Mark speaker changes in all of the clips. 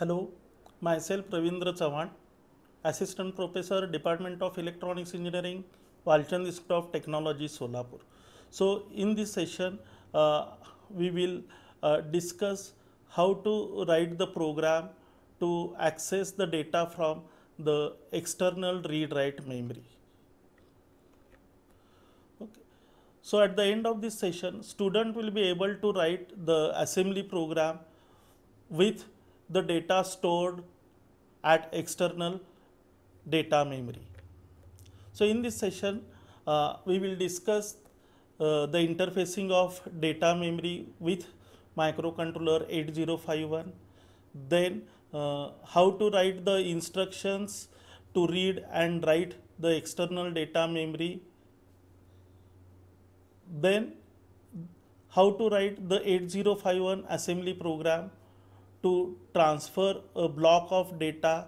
Speaker 1: Hello, myself Ravindra Chavan, Assistant Professor, Department of Electronics Engineering, Walchan Institute of Technology, Solapur. So, in this session, uh, we will uh, discuss how to write the program to access the data from the external read-write memory. So, at the end of this session, student will be able to write the assembly program with the data stored at external data memory. So in this session, uh, we will discuss uh, the interfacing of data memory with microcontroller 8051, then uh, how to write the instructions to read and write the external data memory, then how to write the 8051 assembly program, to transfer a block of data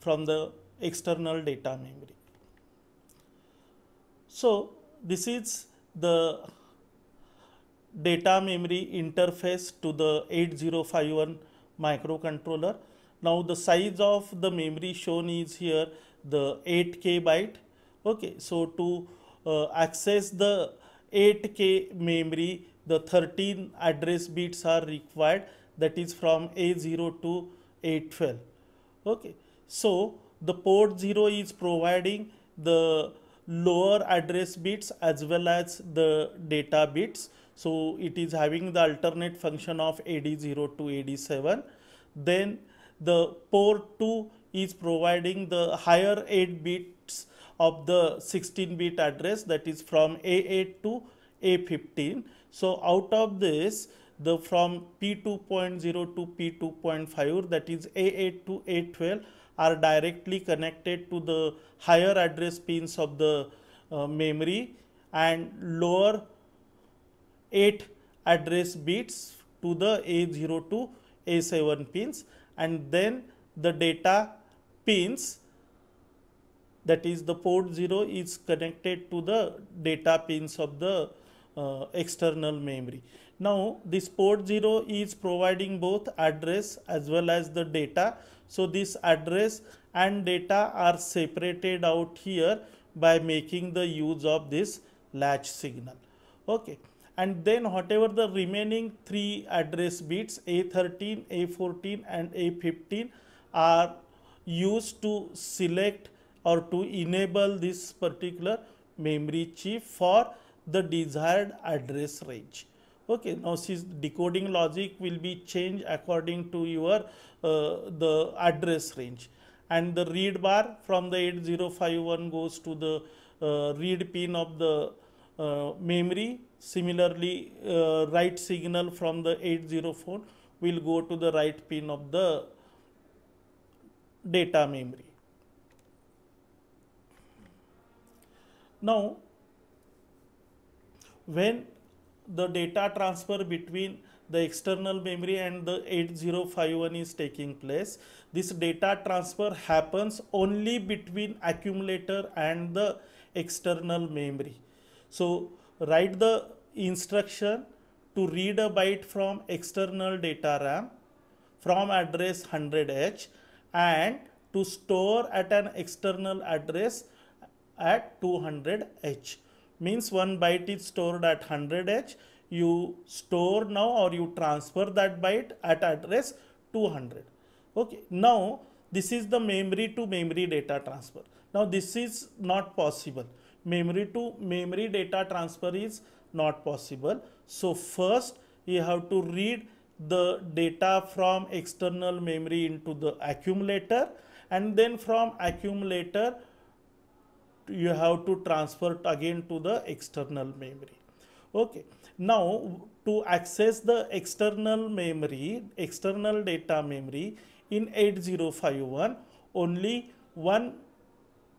Speaker 1: from the external data memory. So this is the data memory interface to the 8051 microcontroller. Now the size of the memory shown is here the 8k byte. Okay, so to uh, access the 8k memory the 13 address bits are required that is from A0 to A12. Okay. So the port 0 is providing the lower address bits as well as the data bits. So it is having the alternate function of AD0 to AD7. Then the port 2 is providing the higher 8 bits of the 16 bit address that is from A8 to A15. So out of this the from P2.0 to P2.5 that is A8 to A12 are directly connected to the higher address pins of the uh, memory and lower 8 address bits to the A0 to A7 pins and then the data pins that is the port 0 is connected to the data pins of the uh, external memory. Now this port 0 is providing both address as well as the data. So this address and data are separated out here by making the use of this latch signal. Okay. And then whatever the remaining three address bits A13, A14 and A15 are used to select or to enable this particular memory chip for the desired address range okay now she's decoding logic will be changed according to your uh, the address range and the read bar from the 8051 goes to the uh, read pin of the uh, memory. Similarly, uh, write signal from the 804 will go to the write pin of the data memory. Now, when the data transfer between the external memory and the 8051 is taking place. This data transfer happens only between accumulator and the external memory. So write the instruction to read a byte from external data RAM from address 100H and to store at an external address at 200H means one byte is stored at 100H. You store now or you transfer that byte at address 200. Okay. Now, this is the memory to memory data transfer. Now, this is not possible. Memory to memory data transfer is not possible. So, first you have to read the data from external memory into the accumulator and then from accumulator you have to transfer it again to the external memory okay now to access the external memory external data memory in 8051 only one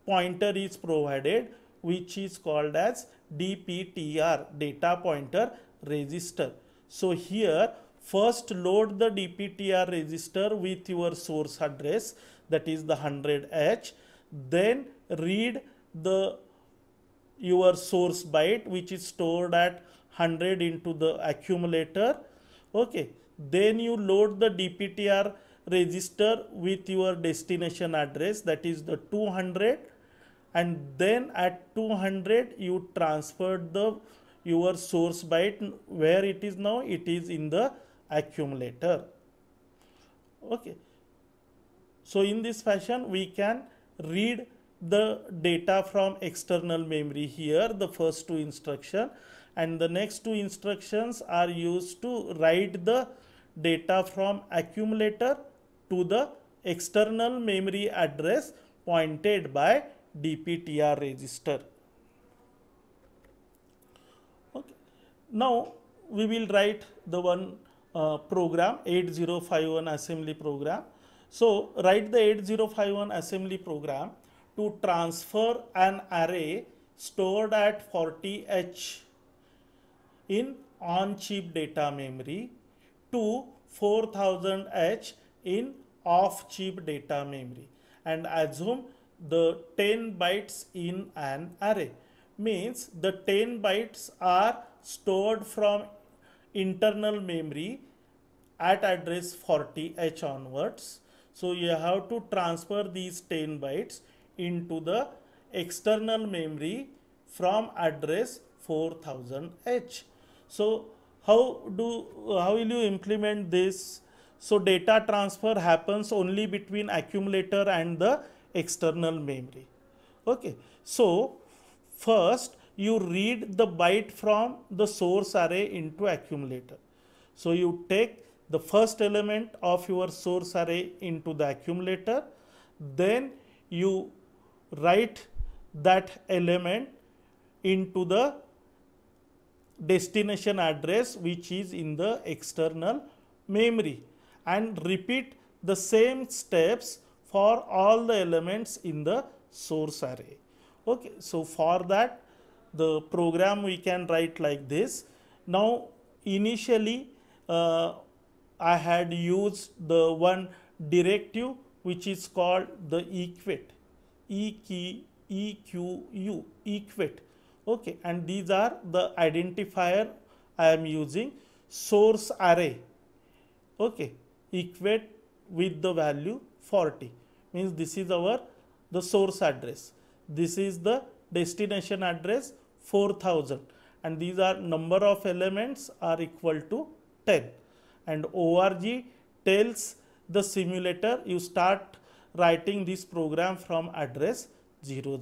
Speaker 1: pointer is provided which is called as dptr data pointer register so here first load the dptr register with your source address that is the 100h then read the your source byte which is stored at 100 into the accumulator okay then you load the dptr register with your destination address that is the 200 and then at 200 you transfer the your source byte where it is now it is in the accumulator okay so in this fashion we can read the data from external memory here the first two instruction and the next two instructions are used to write the data from accumulator to the external memory address pointed by DPTR register. Okay. Now we will write the one uh, program 8051 assembly program. So write the 8051 assembly program to transfer an array stored at 40H in on-chip data memory to 4000H in off-chip data memory and assume the 10 bytes in an array means the 10 bytes are stored from internal memory at address 40H onwards. So you have to transfer these 10 bytes into the external memory from address 4000H. So how do how will you implement this? So data transfer happens only between accumulator and the external memory. Okay. So first you read the byte from the source array into accumulator. So you take the first element of your source array into the accumulator. Then you write that element into the destination address which is in the external memory and repeat the same steps for all the elements in the source array. Okay, so for that the program we can write like this. Now initially uh, I had used the one directive which is called the equate E Q E Q U EQU, equate. Okay, and these are the identifier I am using source array. Okay, equate with the value 40 means this is our the source address. This is the destination address 4000 and these are number of elements are equal to 10 and org tells the simulator you start writing this program from address 000.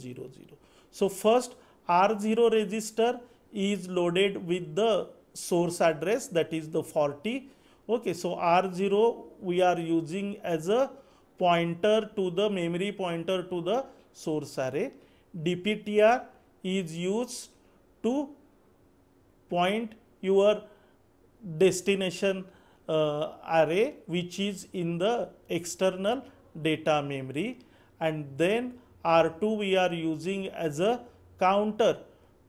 Speaker 1: So first R0 register is loaded with the source address that is the 40. Okay, so R0 we are using as a pointer to the memory pointer to the source array. DPTR is used to point your destination uh, array which is in the external data memory and then R2 we are using as a counter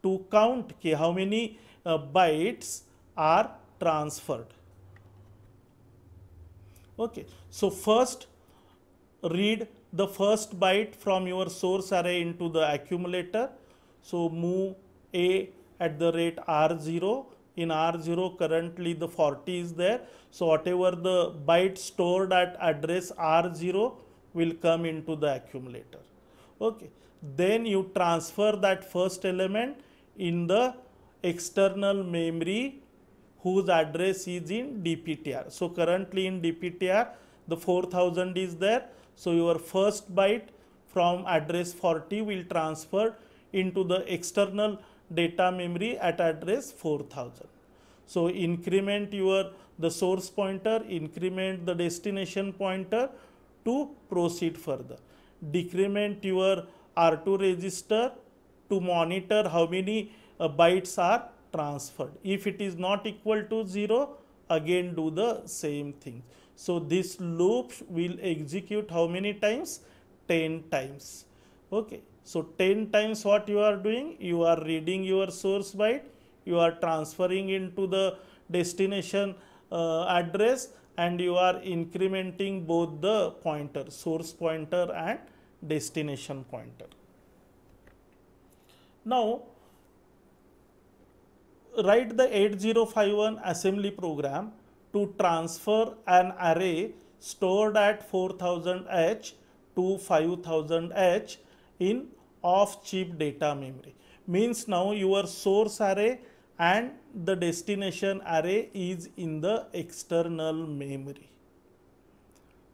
Speaker 1: to count okay, how many uh, bytes are transferred. Okay, so first read the first byte from your source array into the accumulator. So move A at the rate R0 in R0 currently the 40 is there. So whatever the byte stored at address R0 will come into the accumulator. Okay. Then you transfer that first element in the external memory whose address is in DPTR. So currently in DPTR the 4000 is there. So your first byte from address 40 will transfer into the external data memory at address 4000. So increment your the source pointer, increment the destination pointer to proceed further. Decrement your R2 register to monitor how many uh, bytes are transferred. If it is not equal to 0, again do the same thing. So this loop will execute how many times? 10 times. Okay. So 10 times what you are doing, you are reading your source byte, you are transferring into the destination uh, address and you are incrementing both the pointer, source pointer and destination pointer. Now, write the 8051 assembly program to transfer an array stored at 4000H to 5000H in of cheap data memory. Means now your source array and the destination array is in the external memory.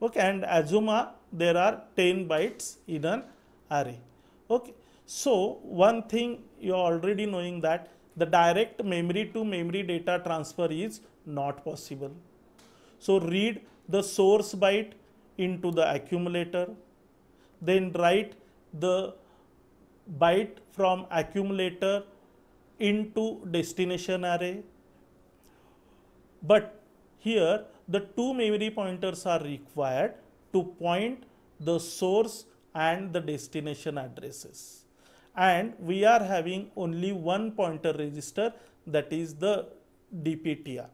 Speaker 1: Okay, and assume uh, there are 10 bytes in an array. Okay, so one thing you are already knowing that the direct memory to memory data transfer is not possible. So read the source byte into the accumulator, then write the byte from accumulator into destination array. But here the two memory pointers are required to point the source and the destination addresses. And we are having only one pointer register that is the DPTR.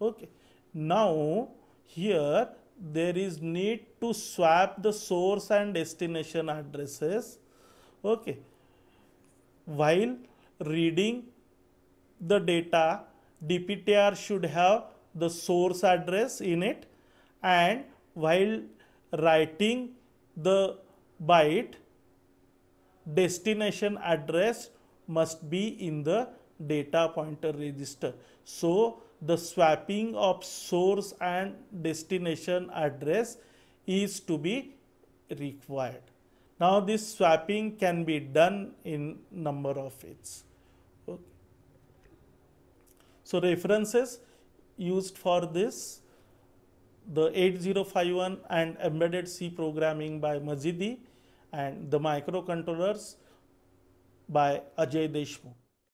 Speaker 1: Okay. Now here there is need to swap the source and destination addresses okay while reading the data dptr should have the source address in it and while writing the byte destination address must be in the data pointer register so the swapping of source and destination address is to be required now this swapping can be done in number of ways. Okay. So references used for this, the 8051 and embedded C programming by Majidi and the microcontrollers by Ajay Deshmukh.